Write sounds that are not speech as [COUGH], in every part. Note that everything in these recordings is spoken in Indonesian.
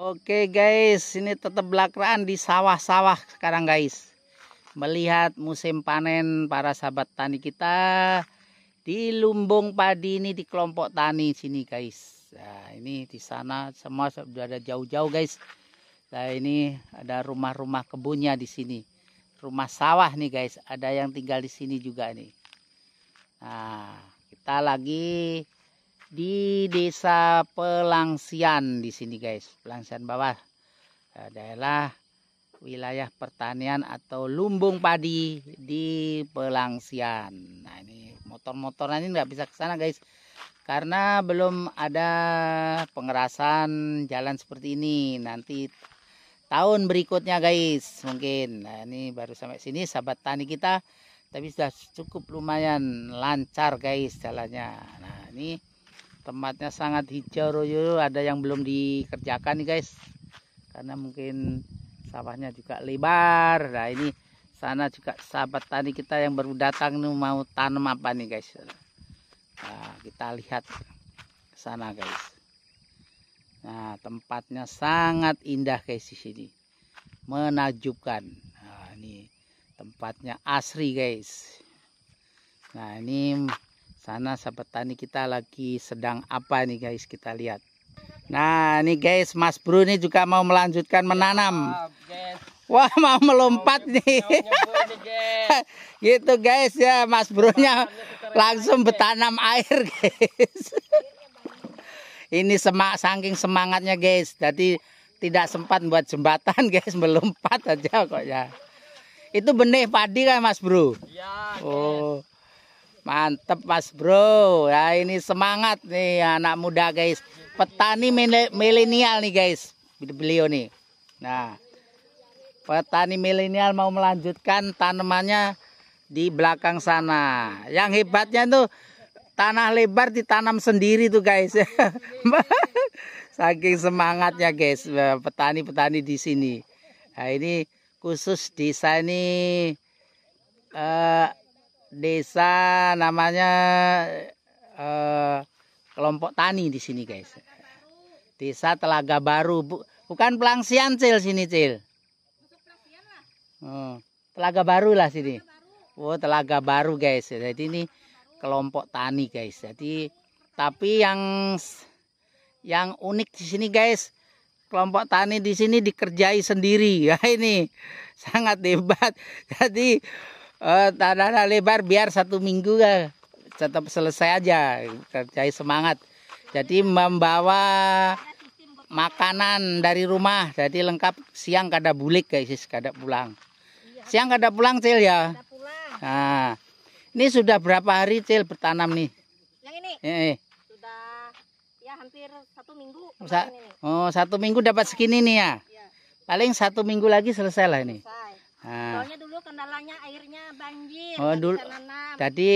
Oke guys, ini tetap belakraan di sawah-sawah sekarang guys. Melihat musim panen para sahabat tani kita di lumbung padi ini di kelompok tani sini guys. Nah, ini di sana semua sudah ada jauh-jauh guys. Nah, ini ada rumah-rumah kebunnya di sini. Rumah sawah nih guys, ada yang tinggal di sini juga nih. Nah, kita lagi di desa Pelangsian di sini guys Pelangsian bawah adalah eh, wilayah pertanian atau lumbung padi di Pelangsian nah ini motor-motoran ini nggak bisa ke sana guys karena belum ada pengerasan jalan seperti ini nanti tahun berikutnya guys mungkin nah ini baru sampai sini sahabat tani kita tapi sudah cukup lumayan lancar guys jalannya nah ini tempatnya sangat hijau royo ada yang belum dikerjakan nih guys karena mungkin sawahnya juga lebar nah ini sana juga sahabat tani kita yang baru datang nih mau tanam apa nih guys nah, kita lihat sana guys nah tempatnya sangat indah guys di sini menakjubkan nah ini tempatnya asri guys nah ini sana sahabat tani kita lagi sedang apa nih guys kita lihat nah ini guys mas bro ini juga mau melanjutkan menanam wah mau melompat nih [LAUGHS] gitu guys ya mas bro nya langsung bertanam air [LAUGHS] guys ini semak saking semangatnya guys jadi tidak sempat buat jembatan [LAUGHS] guys melompat aja kok ya itu benih padi kan mas bro ya, oh Mantep Mas Bro. Nah, ini semangat nih anak muda guys. Petani milenial nih guys. Beliau nih. Nah, petani milenial mau melanjutkan tanamannya di belakang sana. Yang hebatnya tuh tanah lebar ditanam sendiri tuh guys. [LAUGHS] Saking semangatnya guys petani-petani di sini. Nah, ini khusus desa ini uh, desa namanya eh, kelompok tani di sini guys. Desa Telaga Baru, bukan Pelangsian Cil sini Cil. Hmm, telaga Baru lah sini. Oh, Telaga Baru guys. Jadi ini kelompok tani guys. Jadi tapi yang yang unik di sini guys, kelompok tani di sini dikerjai sendiri. Ya [LAUGHS] ini sangat hebat. Jadi oh, tanah lebar biar satu minggu ya tetap selesai aja Kerjai semangat jadi membawa makanan dari rumah jadi lengkap siang kada bulik guys kada pulang iya. siang kada pulang cil ya nah ini sudah berapa hari cil bertanam nih yang ini eh. eh. sudah ya hampir satu minggu oh satu minggu dapat segini nih ya, ya. paling satu minggu lagi selesai lah ini Ah. Soalnya dulu kendalanya airnya banjir. Oh, dulu. Jadi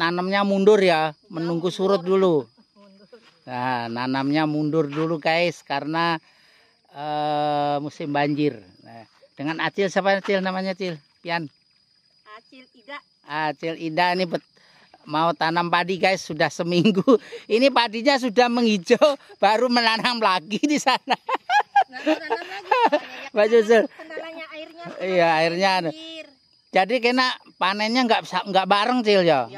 nanamnya mundur ya, Sudah iya, menunggu mundur. surut dulu. [LAUGHS] Nah, nanamnya mundur dulu guys karena uh, musim banjir. Nah, dengan Acil siapa Acil namanya Acil? Pian. Acil Ida. Acil ah, Ida ini bet mau tanam padi guys sudah seminggu. [LAUGHS] Ini padinya sudah menghijau baru menanam lagi di sana. Nah, lagi. Baju [LAUGHS] iya airnya air. Jadi kena panennya nggak nggak bareng cil ya.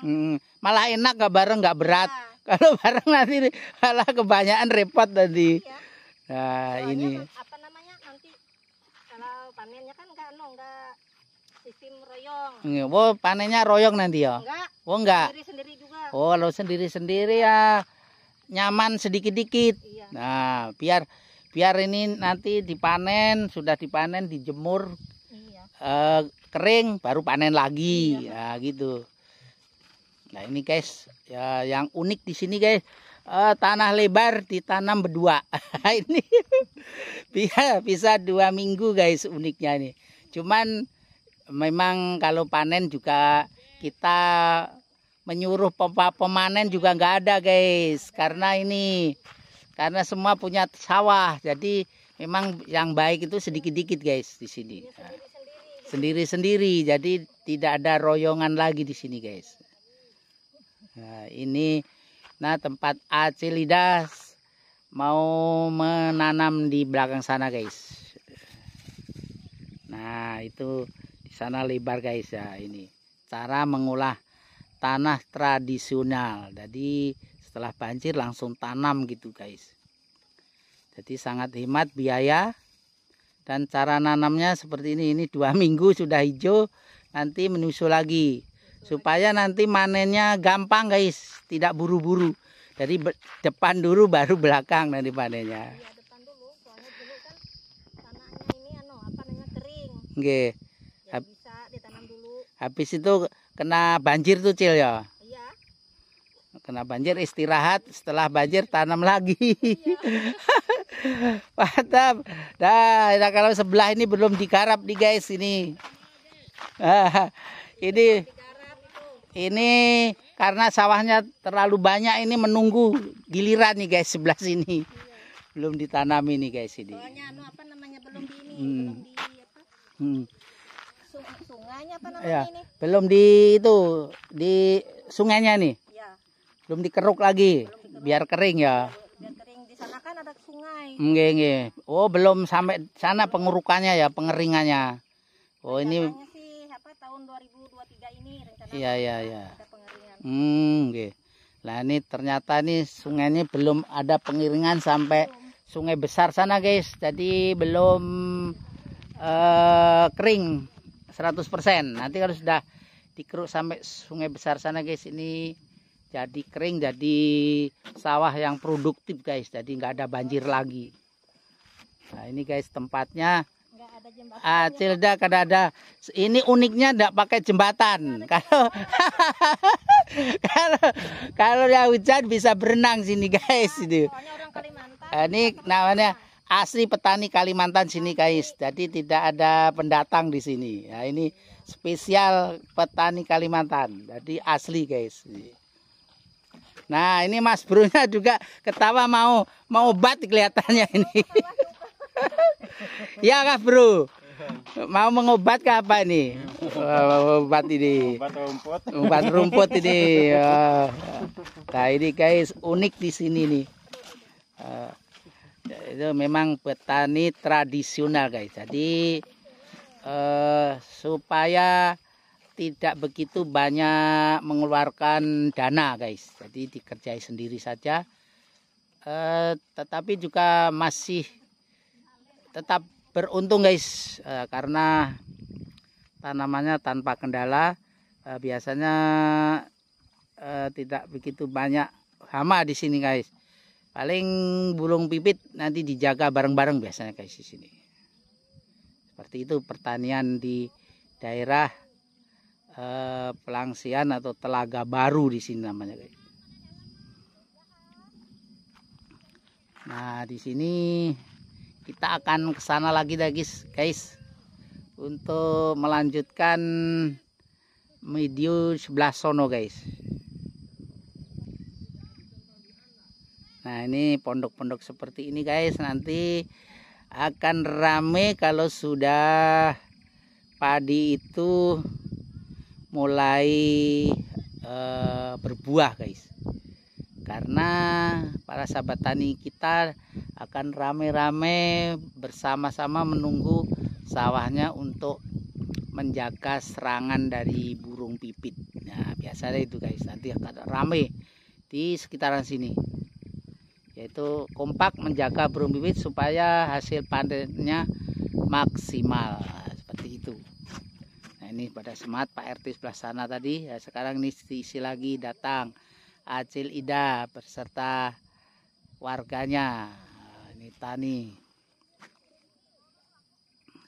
Hmm. Malah enak nggak bareng nggak berat. ya. [LAUGHS] Kalau bareng nanti malah kebanyakan repot tadi. Ya. Nah Soalnya ini. Kan, apa namanya nanti kalau panennya kan nggak no anu, sistem royong. Iya, oh panennya royong nanti ya. Enggak. Oh enggak. Sendiri sendiri juga. Oh kalau sendiri sendiri ya nyaman sedikit dikit. Iya. Nah biar biar ini nanti dipanen sudah dipanen dijemur iya. uh, kering baru panen lagi iya. ya gitu nah ini guys ya yang unik di sini guys uh, tanah lebar ditanam berdua [LAUGHS] ini bisa bisa dua minggu guys uniknya ini cuman memang kalau panen juga kita menyuruh pemanen juga nggak ada guys karena ini karena semua punya sawah jadi memang yang baik itu sedikit-dikit guys di sini iya, sendiri-sendiri jadi tidak ada royongan lagi di sini guys nah, ini nah tempat acilidas mau menanam di belakang sana guys nah itu di sana lebar guys ya ini cara mengolah tanah tradisional jadi setelah banjir langsung tanam gitu guys jadi sangat hemat biaya dan cara nanamnya seperti ini ini dua [LAUGHS] minggu sudah hijau nanti menyusul lagi supaya nanti manennya gampang guys tidak buru-buru dari depan dulu baru belakang nanti panennya iya, Oke. Kan anu, ya, Habis itu kena banjir tuh Cil ya kena banjir istirahat setelah banjir tanam lagi [LAUGHS] mantap nah, nah kalau sebelah ini belum digarap nih guys ini [LAUGHS] ini ini karena sawahnya terlalu banyak ini menunggu giliran nih guys sebelah sini belum ditanami nih guys ini anu, belum di hmm. hmm. ya, ini belum di itu di sungainya nih belum dikeruk lagi. Belum Biar kering ya. Biar kering di sana kan ada sungai. Nggih, Oh, belum sampai sana pengurukannya ya, pengeringannya. Oh, ini sih apa tahun 2023 ini rencana Iya, iya, iya. Hmm, nggih. Nah ini ternyata ini sungainya belum ada pengiringan sampai belum. sungai besar sana, guys. Jadi belum eh, kering 100%. Nanti kalau sudah dikeruk sampai sungai besar sana, guys, ini jadi kering jadi sawah yang produktif guys jadi nggak ada banjir lagi nah ini guys tempatnya Ah, ya, Cilda kada ada ini uniknya nggak pakai jembatan. [LAUGHS] Kalau kalau kalau ya hujan bisa berenang sini guys ah, ini. Nah, ini namanya asli petani Kalimantan sini guys. Jadi tidak ada pendatang di sini. Nah, ini spesial petani Kalimantan. Jadi asli guys. Nah, ini Mas Brunya juga ketawa mau mau obat kelihatannya ini. [LAUGHS] ya Kak Bro? Mau mengobat ke apa ini? Obat ini. Obat rumput. Obat rumput ini. Ya. [LAUGHS] Nah, ini guys unik di sini nih. Eh, ya, itu memang petani tradisional guys. Jadi uh, supaya tidak begitu banyak mengeluarkan dana guys jadi dikerjai sendiri saja eh, tetapi juga masih tetap beruntung guys eh, karena tanamannya tanpa kendala eh, biasanya eh, tidak begitu banyak hama di sini guys paling burung pipit nanti dijaga bareng-bareng biasanya guys di sini seperti itu pertanian di daerah Eh, pelangsian atau telaga baru di sini namanya guys. Nah di sini kita akan kesana lagi dah guys, guys untuk melanjutkan video sebelah sono guys. Nah ini pondok-pondok seperti ini guys nanti akan rame kalau sudah padi itu mulai e, berbuah guys karena para sahabat tani kita akan rame-rame bersama-sama menunggu sawahnya untuk menjaga serangan dari burung pipit nah biasanya itu guys nanti akan rame di sekitaran sini yaitu kompak menjaga burung pipit supaya hasil panennya maksimal seperti itu ini pada semat Pak RT sebelah sana tadi ya, sekarang ini diisi lagi datang Acil Ida berserta warganya ini tani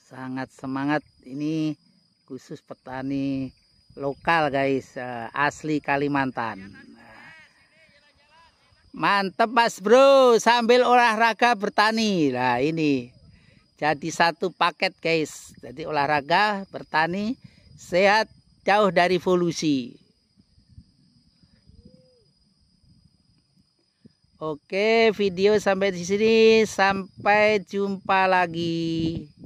sangat semangat ini khusus petani lokal guys eh, asli Kalimantan mantep mas bro sambil olahraga bertani lah ini jadi satu paket guys jadi olahraga bertani sehat jauh dari polusi. Oke, video sampai di sini. Sampai jumpa lagi.